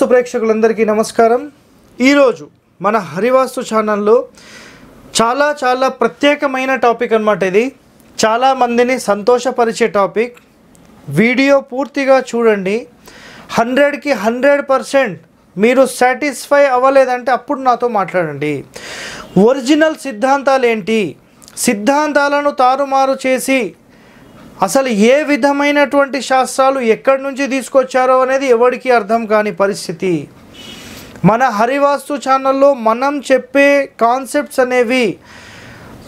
హరివాస్తు ప్రేక్షకులందరికీ నమస్కారం ఈరోజు మన హరివాస్తు ఛానల్లో చాలా చాలా ప్రత్యేకమైన టాపిక్ అనమాట ఇది చాలామందిని సంతోషపరిచే టాపిక్ వీడియో పూర్తిగా చూడండి హండ్రెడ్కి హండ్రెడ్ పర్సెంట్ మీరు సాటిస్ఫై అవ్వలేదంటే అప్పుడు నాతో మాట్లాడండి ఒరిజినల్ సిద్ధాంతాలు ఏంటి సిద్ధాంతాలను తారుమారు చేసి అసలు ఏ విధమైనటువంటి శాస్త్రాలు ఎక్కడి నుంచి తీసుకొచ్చారో అనేది ఎవరికి అర్థం కాని పరిస్థితి మన హరివాస్తు ఛానల్లో మనం చెప్పే కాన్సెప్ట్స్ అనేవి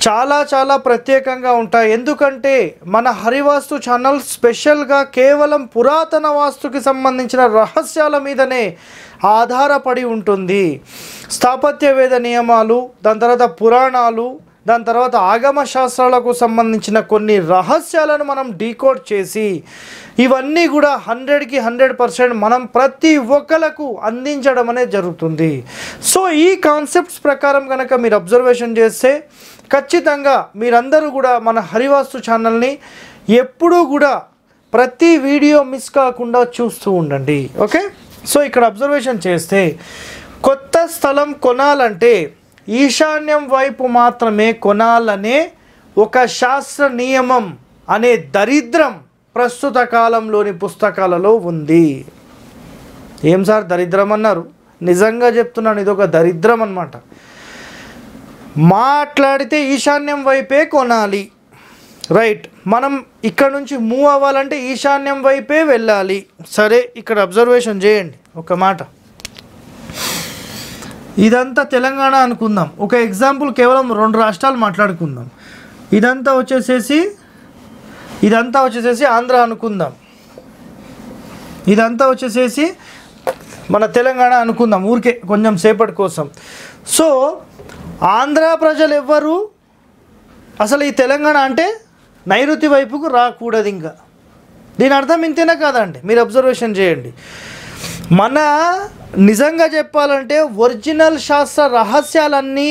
చాలా చాలా ప్రత్యేకంగా ఉంటాయి ఎందుకంటే మన హరివాస్తు ఛానల్ స్పెషల్గా కేవలం పురాతన వాస్తుకి సంబంధించిన రహస్యాల మీదనే ఆధారపడి ఉంటుంది స్థాపత్యవేద నియమాలు దాని తర్వాత పురాణాలు దాని తర్వాత ఆగమ శాస్త్రాలకు సంబంధించిన కొన్ని రహస్యాలను మనం డీకోడ్ చేసి ఇవన్నీ కూడా హండ్రెడ్కి హండ్రెడ్ పర్సెంట్ మనం ప్రతి ఒక్కలకు అందించడం అనేది జరుగుతుంది సో ఈ కాన్సెప్ట్స్ ప్రకారం కనుక మీరు అబ్జర్వేషన్ చేస్తే ఖచ్చితంగా మీరందరూ కూడా మన హరివాస్తు ఛానల్ని ఎప్పుడూ కూడా ప్రతి వీడియో మిస్ కాకుండా చూస్తూ ఉండండి ఓకే సో ఇక్కడ అబ్జర్వేషన్ చేస్తే కొత్త స్థలం కొనాలంటే ఈశాన్యం వైపు మాత్రమే కొనాలనే ఒక శాస్త్ర నియమం అనే దరిద్రం ప్రస్తుత కాలంలోని పుస్తకాలలో ఉంది ఏం సార్ దరిద్రం అన్నారు నిజంగా చెప్తున్నాను ఇది ఒక దరిద్రం అనమాట మాట్లాడితే ఈశాన్యం వైపే కొనాలి రైట్ మనం ఇక్కడ నుంచి మూవ్ అవ్వాలంటే ఈశాన్యం వైపే వెళ్ళాలి సరే ఇక్కడ అబ్జర్వేషన్ చేయండి ఒక మాట ఇదంతా తెలంగాణ అనుకుందాం ఒక ఎగ్జాంపుల్ కేవలం రెండు రాష్ట్రాలు మాట్లాడుకుందాం ఇదంతా వచ్చేసేసి ఇదంతా వచ్చేసేసి ఆంధ్ర అనుకుందాం ఇదంతా వచ్చేసేసి మన తెలంగాణ అనుకుందాం ఊరికే కొంచెం సేపటి కోసం సో ఆంధ్ర ప్రజలు ఎవ్వరు అసలు ఈ తెలంగాణ అంటే నైరుతి వైపుకు రాకూడదు ఇంకా దీని అర్థం ఇంతేనా కాదండి మీరు అబ్జర్వేషన్ చేయండి మన నిజంగా చెప్పాలంటే ఒరిజినల్ శాస్త్ర రహస్యాలన్నీ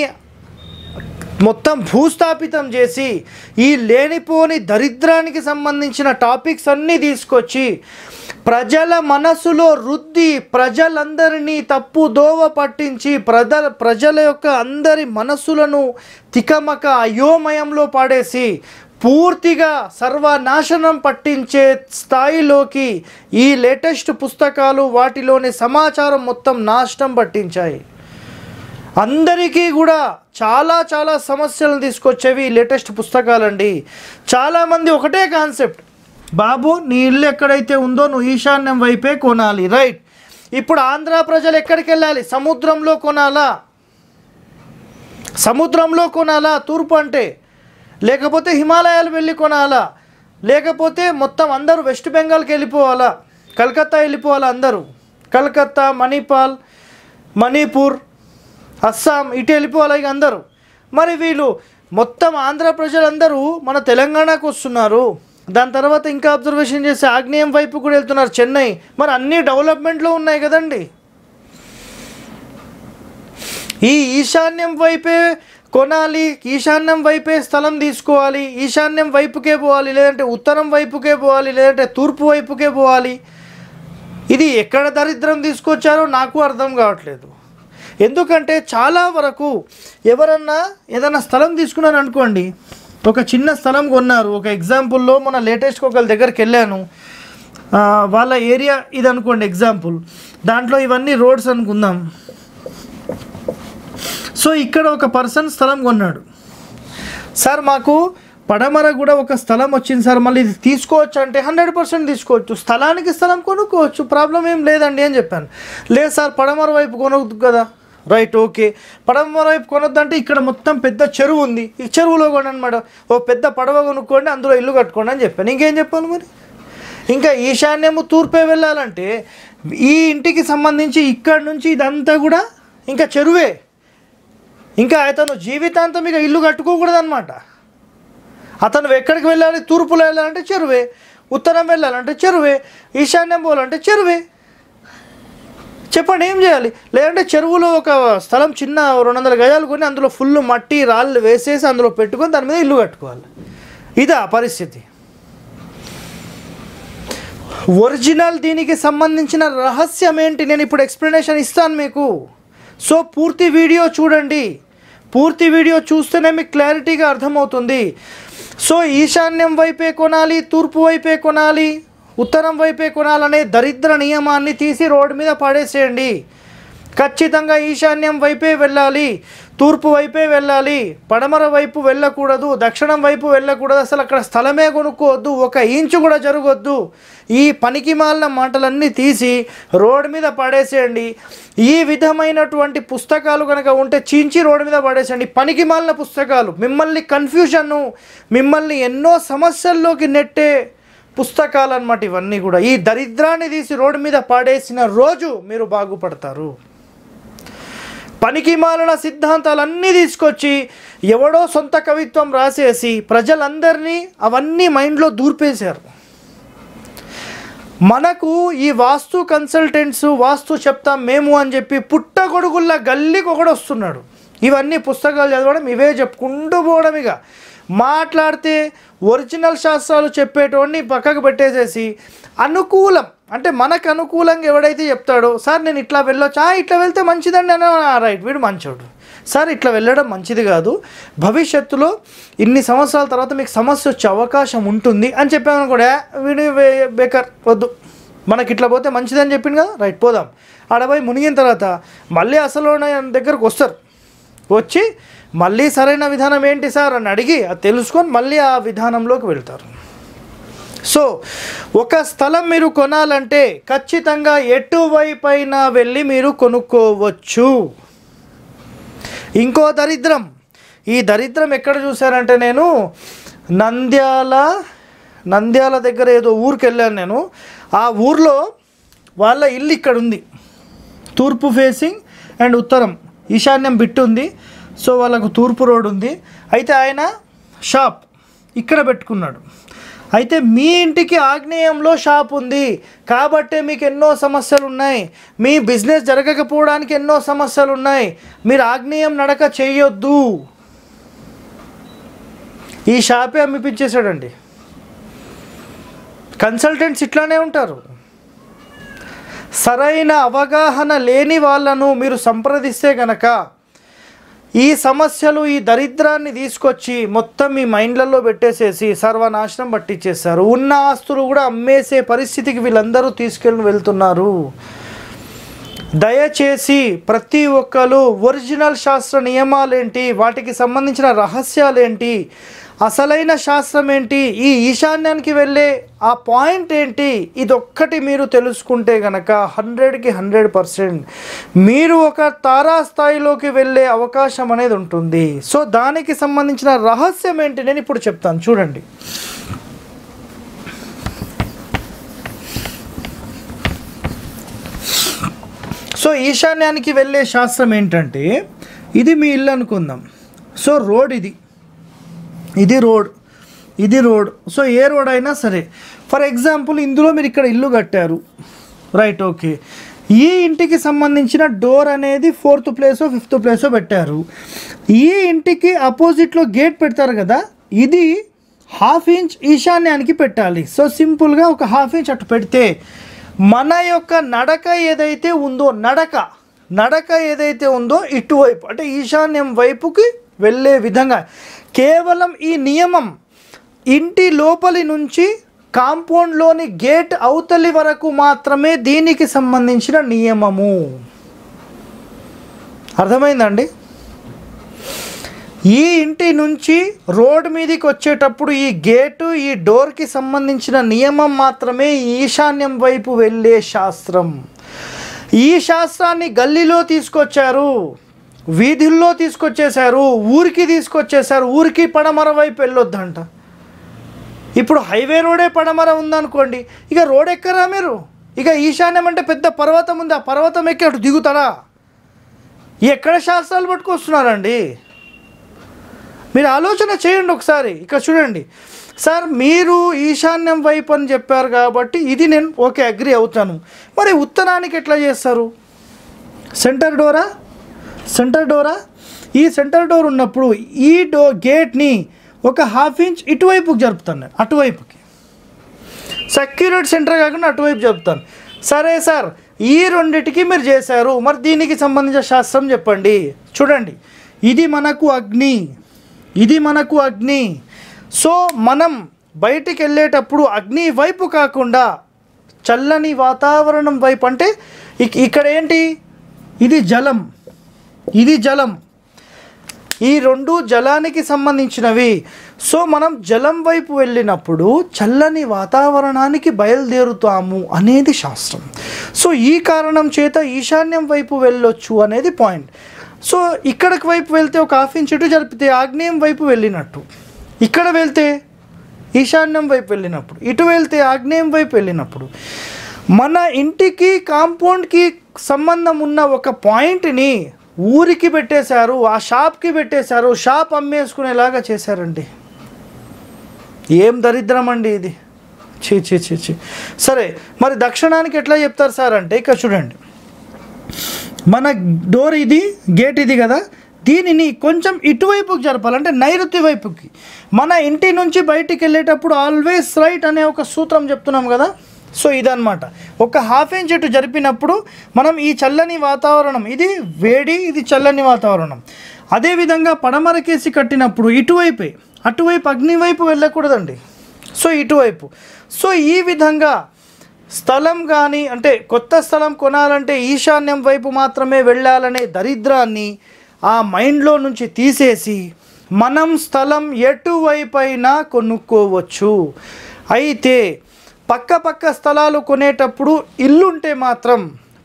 మొత్తం భూస్థాపితం చేసి ఈ లేనిపోని దరిద్రానికి సంబంధించిన టాపిక్స్ అన్నీ తీసుకొచ్చి ప్రజల మనసులో రుద్ది ప్రజలందరినీ తప్పు దోవ పట్టించి ప్రజల ప్రజల యొక్క అందరి మనసులను తికమక అయోమయంలో పాడేసి పూర్తిగా సర్వనాశనం పట్టించే స్థాయిలోకి ఈ లేటెస్ట్ పుస్తకాలు వాటిలోని సమాచారం మొత్తం నాశనం పట్టించాయి అందరికీ కూడా చాలా చాలా సమస్యలు తీసుకొచ్చేవి ఈ లేటెస్ట్ పుస్తకాలండి చాలామంది ఒకటే కాన్సెప్ట్ బాబు నీ ఇల్లు ఎక్కడైతే ఉందో నువ్వు ఈశాన్యం వైపే కొనాలి రైట్ ఇప్పుడు ఆంధ్ర ప్రజలు ఎక్కడికి వెళ్ళాలి సముద్రంలో కొనాలా సముద్రంలో కొనాలా తూర్పు అంటే లేకపోతే హిమాలయాలు వెళ్ళి కొనాలా లేకపోతే మొత్తం అందరూ వెస్ట్ బెంగాల్కి వెళ్ళిపోవాలా కలకత్తా వెళ్ళిపోవాలా అందరూ కలకత్తా మణిపాల్ మణిపూర్ అస్సాం ఇటు వెళ్ళిపోవాలి ఇక అందరూ మరి వీళ్ళు మొత్తం ఆంధ్ర ప్రజలందరూ మన తెలంగాణకు వస్తున్నారు దాని తర్వాత ఇంకా అబ్జర్వేషన్ చేసి ఆగ్నేయం వైపు కూడా వెళ్తున్నారు చెన్నై మరి అన్నీ డెవలప్మెంట్లో ఉన్నాయి కదండి ఈ ఈశాన్యం వైపే కొనాలి ఈశాన్యం వైపే స్థలం తీసుకోవాలి ఈశాన్యం వైపుకే పోవాలి లేదంటే ఉత్తరం వైపుకే పోవాలి లేదంటే తూర్పు వైపుకే పోవాలి ఇది ఎక్కడ దరిద్రం తీసుకొచ్చారో నాకు అర్థం కావట్లేదు ఎందుకంటే చాలా వరకు ఎవరన్నా ఏదైనా స్థలం తీసుకున్నాను అనుకోండి ఒక చిన్న స్థలం కొన్నారు ఒక ఎగ్జాంపుల్లో మన లేటెస్ట్ ఒకరి దగ్గరికి వెళ్ళాను వాళ్ళ ఏరియా ఇది అనుకోండి ఎగ్జాంపుల్ దాంట్లో ఇవన్నీ రోడ్స్ అనుకుందాం సో ఇక్కడ ఒక పర్సన్ స్థలం కొన్నాడు సార్ మాకు పడమర కూడా ఒక స్థలం వచ్చింది సార్ మళ్ళీ ఇది తీసుకోవచ్చు అంటే హండ్రెడ్ పర్సెంట్ తీసుకోవచ్చు స్థలానికి స్థలం కొనుక్కోవచ్చు ప్రాబ్లం ఏం లేదండి అని చెప్పాను లేదు సార్ పడమర వైపు కొనొద్దు కదా రైట్ ఓకే పడమర వైపు అంటే ఇక్కడ మొత్తం పెద్ద చెరువు ఉంది ఈ చెరువులో కొనండి మేడం ఓ పెద్ద పడవ కొనుక్కోండి అందులో ఇల్లు కట్టుకోండి అని చెప్పాను ఇంకేం చెప్పాలి మరి ఇంకా ఈశాన్యము తూర్పే వెళ్ళాలంటే ఈ ఇంటికి సంబంధించి ఇక్కడ నుంచి ఇదంతా కూడా ఇంకా చెరువే ఇంకా అతను జీవితాంతం ఇక ఇల్లు కట్టుకోకూడదు అనమాట అతను ఎక్కడికి వెళ్ళాలి తూర్పులో వెళ్ళాలంటే చెరువే ఉత్తరం వెళ్ళాలంటే చెరువే ఈశాన్యం పోవాలంటే చెరువే చెప్పండి ఏం చేయాలి లేదంటే చెరువులో ఒక స్థలం చిన్న రెండు వందల గజాలు కొని అందులో ఫుల్ మట్టి రాళ్ళు వేసేసి అందులో పెట్టుకొని దాని మీద ఇల్లు కట్టుకోవాలి ఇదా పరిస్థితి ఒరిజినల్ దీనికి సంబంధించిన రహస్యం ఏంటి నేను ఇప్పుడు ఎక్స్ప్లెనేషన్ ఇస్తాను మీకు సో పూర్తి వీడియో చూడండి పూర్తి వీడియో చూస్తేనే మీకు క్లారిటీగా అర్థమవుతుంది సో ఈశాన్యం వైపే కొనాలి తూర్పు వైపే కొనాలి ఉత్తరం వైపే కొనాలనే దరిద్ర నియమాన్ని తీసి రోడ్డు మీద పడేసేయండి ఖచ్చితంగా ఈశాన్యం వైపే వెళ్ళాలి తూర్పు వైపే వెళ్ళాలి పడమర వైపు వెళ్ళకూడదు దక్షిణం వైపు వెళ్ళకూడదు అసలు అక్కడ స్థలమే కొనుక్కోవద్దు ఒక ఇంచు కూడా జరగొద్దు ఈ పనికి మాలిన మాటలన్నీ తీసి రోడ్ మీద పడేసేయండి ఈ విధమైనటువంటి పుస్తకాలు కనుక ఉంటే చీంచి రోడ్ మీద పడేసేయండి పనికి మాలిన పుస్తకాలు మిమ్మల్ని కన్ఫ్యూషన్ను మిమ్మల్ని ఎన్నో సమస్యల్లోకి నెట్టే పుస్తకాలు అన్నమాట ఇవన్నీ కూడా ఈ దరిద్రాన్ని తీసి రోడ్డు మీద పాడేసిన రోజు మీరు బాగుపడతారు పనికి మాలిన సిద్ధాంతాలన్నీ తీసుకొచ్చి ఎవడో సొంత కవిత్వం రాసేసి ప్రజలందరినీ అవన్నీ మైండ్లో దూర్పేశారు మనకు ఈ వాస్తు కన్సల్టెంట్స్ వాస్తు చెప్తాం మేము అని చెప్పి పుట్టగొడుగుల్లా గల్లీకి ఒకడు వస్తున్నాడు ఇవన్నీ పుస్తకాలు చదవడం ఇవే చెప్పుకుంటూ పోవడం ఇక మాట్లాడితే ఒరిజినల్ శాస్త్రాలు చెప్పేటోడిని పక్కకు పెట్టేసేసి అనుకూలం అంటే మనకు అనుకూలంగా ఎవడైతే చెప్తాడో సార్ నేను ఇట్లా వెళ్ళొచ్చా ఇట్లా వెళ్తే మంచిదండి అని రైట్ వీడు మంచోడు సార్ ఇట్లా వెళ్ళడం మంచిది కాదు భవిష్యత్తులో ఇన్ని సంవత్సరాల తర్వాత మీకు సమస్య వచ్చే అవకాశం ఉంటుంది అని చెప్పామని కూడా వీడు బేకర్ వద్దు మనకి ఇట్లా పోతే మంచిదని చెప్పింది కదా రైట్ పోదాం ఆడపోయి మునిగిన తర్వాత మళ్ళీ అసలు దగ్గరకు వస్తారు వచ్చి మళ్ళీ సరైన విధానం ఏంటి సార్ అని అడిగి అది తెలుసుకొని మళ్ళీ ఆ విధానంలోకి వెళ్తారు సో ఒక స్థలం మీరు కొనాలంటే ఖచ్చితంగా ఎటువైపైన వెళ్ళి మీరు కొనుక్కోవచ్చు ఇంకో దరిద్రం ఈ దరిద్రం ఎక్కడ చూశానంటే నేను నంద్యాల నంద్యాల దగ్గర ఏదో ఊరికి వెళ్ళాను నేను ఆ ఊర్లో వాళ్ళ ఇల్లు ఇక్కడ ఉంది తూర్పు ఫేసింగ్ అండ్ ఉత్తరం ఈశాన్యం బిట్టు ఉంది సో వాళ్ళకు తూర్పు రోడ్ ఉంది అయితే ఆయన షాప్ ఇక్కడ పెట్టుకున్నాడు అయితే మీ ఇంటికి ఆగ్నేయంలో షాప్ ఉంది కాబట్టే మీకు ఎన్నో సమస్యలు ఉన్నాయి మీ బిజినెస్ జరగకపోవడానికి ఎన్నో సమస్యలు ఉన్నాయి మీరు ఆగ్నేయం నడక చేయొద్దు ఈ షాపే అమ్మిపించేశాడండి కన్సల్టెంట్స్ ఇట్లానే ఉంటారు సరైన అవగాహన లేని వాళ్ళను మీరు సంప్రదిస్తే గనక ఈ సమస్యలు ఈ దరిద్రాన్ని తీసుకొచ్చి మొత్తం మీ మైండ్లలో పెట్టేసేసి సర్వనాశనం పట్టించేస్తారు ఉన్న ఆస్తులు కూడా అమ్మేసే పరిస్థితికి వీళ్ళందరూ తీసుకెళ్ళి వెళ్తున్నారు దయచేసి ప్రతి ఒక్కరు ఒరిజినల్ శాస్త్ర నియమాలేంటి వాటికి సంబంధించిన రహస్యాలేంటి అసలైన శాస్త్రం ఏంటి ఈ ఈశాన్యానికి వెళ్ళే ఆ పాయింట్ ఏంటి ఒక్కటి మీరు తెలుసుకుంటే గనక హండ్రెడ్కి హండ్రెడ్ పర్సెంట్ మీరు ఒక తారా స్థాయిలోకి వెళ్ళే అవకాశం అనేది ఉంటుంది సో దానికి సంబంధించిన రహస్యం ఏంటి నేను ఇప్పుడు చెప్తాను చూడండి సో ఈశాన్యానికి వెళ్ళే శాస్త్రం ఏంటంటే ఇది మీ ఇల్లు అనుకుందాం సో రోడ్ ఇది ఇది రోడ్ ఇది రోడ్ సో ఏ రోడ్ అయినా సరే ఫర్ ఎగ్జాంపుల్ ఇందులో మీరు ఇక్కడ ఇల్లు కట్టారు రైట్ ఓకే ఈ ఇంటికి సంబంధించిన డోర్ అనేది ఫోర్త్ ప్లేసో ఫిఫ్త్ ప్లేసో పెట్టారు ఈ ఇంటికి అపోజిట్లో గేట్ పెడతారు కదా ఇది హాఫ్ ఇంచ్ ఈశాన్యానికి పెట్టాలి సో సింపుల్గా ఒక హాఫ్ ఇంచ్ అటు పెడితే మన యొక్క నడక ఏదైతే ఉందో నడక నడక ఏదైతే ఉందో ఇటువైపు అంటే ఈశాన్యం వైపుకి వెళ్ళే విధంగా కేవలం ఈ నియమం ఇంటి లోపలి నుంచి కాంపౌండ్లోని గేట్ అవతలి వరకు మాత్రమే దీనికి సంబంధించిన నియమము అర్థమైందండి ఈ ఇంటి నుంచి రోడ్ మీదకి వచ్చేటప్పుడు ఈ గేటు ఈ డోర్కి సంబంధించిన నియమం మాత్రమే ఈశాన్యం వైపు వెళ్ళే శాస్త్రం ఈ శాస్త్రాన్ని గల్లీలో తీసుకొచ్చారు వీధుల్లో తీసుకొచ్చేశారు ఊరికి తీసుకొచ్చేశారు ఊరికి పడమర వైపు వెళ్ళొద్దంట ఇప్పుడు హైవే రోడే పడమర ఉందనుకోండి ఇక రోడ్ ఎక్కరా మీరు ఇక ఈశాన్యం అంటే పెద్ద పర్వతం ఉంది ఆ పర్వతం ఎక్కి అటు దిగుతారా ఎక్కడ శాస్త్రాలు పట్టుకొస్తున్నారండి మీరు ఆలోచన చేయండి ఒకసారి ఇక్కడ చూడండి సార్ మీరు ఈశాన్యం వైపు అని చెప్పారు కాబట్టి ఇది నేను ఓకే అగ్రి అవుతాను మరి ఉత్తరానికి ఎట్లా చేస్తారు సెంటర్ డోరా సెంటర్ డోరా ఈ సెంటర్ డోర్ ఉన్నప్పుడు ఈ డో గేట్ని ఒక హాఫ్ ఇంచ్ ఇటువైపుకి జరుపుతాను నేను అటువైపుకి సెక్యూరిటీ సెంటర్ కాకుండా అటువైపు జరుపుతాను సరే సార్ ఈ రెండిటికి మీరు చేశారు మరి దీనికి సంబంధించిన శాస్త్రం చెప్పండి చూడండి ఇది మనకు అగ్ని ఇది మనకు అగ్ని సో మనం బయటికి వెళ్ళేటప్పుడు అగ్ని వైపు కాకుండా చల్లని వాతావరణం వైపు అంటే ఇక్కడ ఏంటి ఇది జలం ఇది జలం ఈ రెండు జలానికి సంబంధించినవి సో మనం జలం వైపు వెళ్ళినప్పుడు చల్లని వాతావరణానికి బయలుదేరుతాము అనేది శాస్త్రం సో ఈ కారణం చేత ఈశాన్యం వైపు వెళ్ళొచ్చు అనేది పాయింట్ సో ఇక్కడికి వైపు వెళ్తే ఒక ఆఫీన్ ఇంచ్ జరిపితే ఆగ్నేయం వైపు వెళ్ళినట్టు ఇక్కడ వెళ్తే ఈశాన్యం వైపు వెళ్ళినప్పుడు ఇటు వెళ్తే ఆగ్నేయం వైపు వెళ్ళినప్పుడు మన ఇంటికి కాంపౌండ్కి సంబంధం ఉన్న ఒక పాయింట్ని ఊరికి పెట్టేశారు ఆ షాప్కి పెట్టేశారు షాప్ అమ్మేసుకునేలాగా చేశారండి ఏం దరిద్రం అండి ఇది చీ చీ చీ చీ సరే మరి దక్షిణానికి ఎట్లా చెప్తారు సార్ అంటే ఇక్కడ చూడండి మన డోర్ ఇది గేట్ ఇది కదా దీనిని కొంచెం ఇటువైపుకి జరపాలంటే నైరుతి వైపుకి మన ఇంటి నుంచి బయటికి వెళ్ళేటప్పుడు ఆల్వేస్ రైట్ అనే ఒక సూత్రం చెప్తున్నాం కదా సో ఇదనమాట ఒక హాఫ్ ఇంచ్ ఇటు జరిపినప్పుడు మనం ఈ చల్లని వాతావరణం ఇది వేడి ఇది చల్లని వాతావరణం అదేవిధంగా పడమరకేసి కట్టినప్పుడు ఇటువైపే అటువైపు అగ్ని వైపు వెళ్ళకూడదండి సో ఇటువైపు సో ఈ విధంగా స్థలం కానీ అంటే కొత్త స్థలం కొనాలంటే ఈశాన్యం వైపు మాత్రమే వెళ్ళాలనే దరిద్రాన్ని ఆ మైండ్లో నుంచి తీసేసి మనం స్థలం ఎటువైపైనా కొనుక్కోవచ్చు అయితే పక్క పక్క స్థలాలు కొనేటప్పుడు ఇల్లుంటే మాత్రం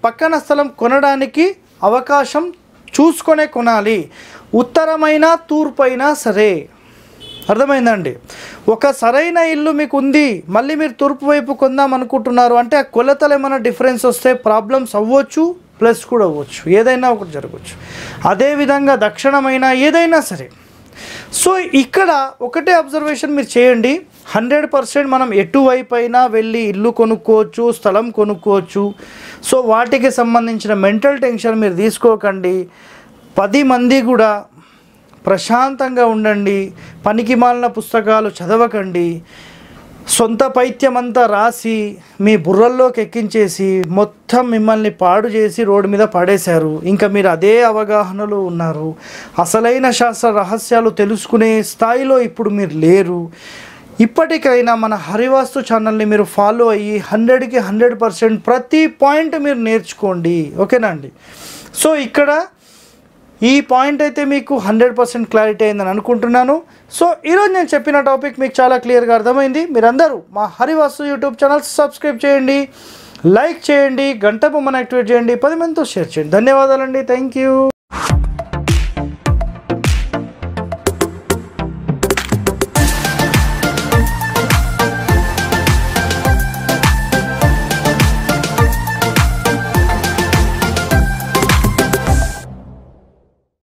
పక్కన స్థలం కొనడానికి అవకాశం చూసుకొనే కొనాలి ఉత్తరమైన తూర్పైనా సరే అర్థమైందండి ఒక సరైన ఇల్లు మీకు ఉంది మళ్ళీ మీరు తూర్పు వైపు కొందాం అనుకుంటున్నారు అంటే ఆ కొలతలు ఏమైనా డిఫరెన్స్ వస్తే ప్రాబ్లమ్స్ అవ్వచ్చు ప్లస్ కూడా అవ్వచ్చు ఏదైనా ఒకటి జరగవచ్చు అదేవిధంగా దక్షిణమైన ఏదైనా సరే సో ఇక్కడ ఒకటే అబ్జర్వేషన్ మీరు చేయండి హండ్రెడ్ పర్సెంట్ మనం ఎటువైపు అయినా వెళ్ళి ఇల్లు కొనుక్కోవచ్చు స్థలం కొనుక్కోవచ్చు సో వాటికి సంబంధించిన మెంటల్ టెన్షన్ మీరు తీసుకోకండి పది మంది కూడా ప్రశాంతంగా ఉండండి పనికి మాలిన పుస్తకాలు చదవకండి సొంత పైత్యమంతా రాసి మీ బుర్రల్లోకి ఎక్కించేసి మొత్తం మిమ్మల్ని పాడు చేసి రోడ్డు మీద పడేశారు ఇంకా మీరు అదే అవగాహనలో ఉన్నారు అసలైన శాస్త్ర రహస్యాలు తెలుసుకునే స్థాయిలో ఇప్పుడు మీరు లేరు ఇప్పటికైనా మన హరివాస్తు ఛానల్ని మీరు ఫాలో అయ్యి హండ్రెడ్కి హండ్రెడ్ పర్సెంట్ ప్రతి పాయింట్ మీరు నేర్చుకోండి ఓకేనా అండి సో ఇక్కడ ఈ పాయింట్ అయితే మీకు హండ్రెడ్ పర్సెంట్ క్లారిటీ అయిందని అనుకుంటున్నాను సో ఈరోజు నేను చెప్పిన టాపిక్ మీకు చాలా క్లియర్గా అర్థమైంది మీరందరూ మా హరివాసు యూట్యూబ్ ఛానల్ సబ్స్క్రైబ్ చేయండి లైక్ చేయండి గంట బొమ్మను యాక్టివేట్ చేయండి పది మందితో షేర్ చేయండి ధన్యవాదాలండి థ్యాంక్ యూ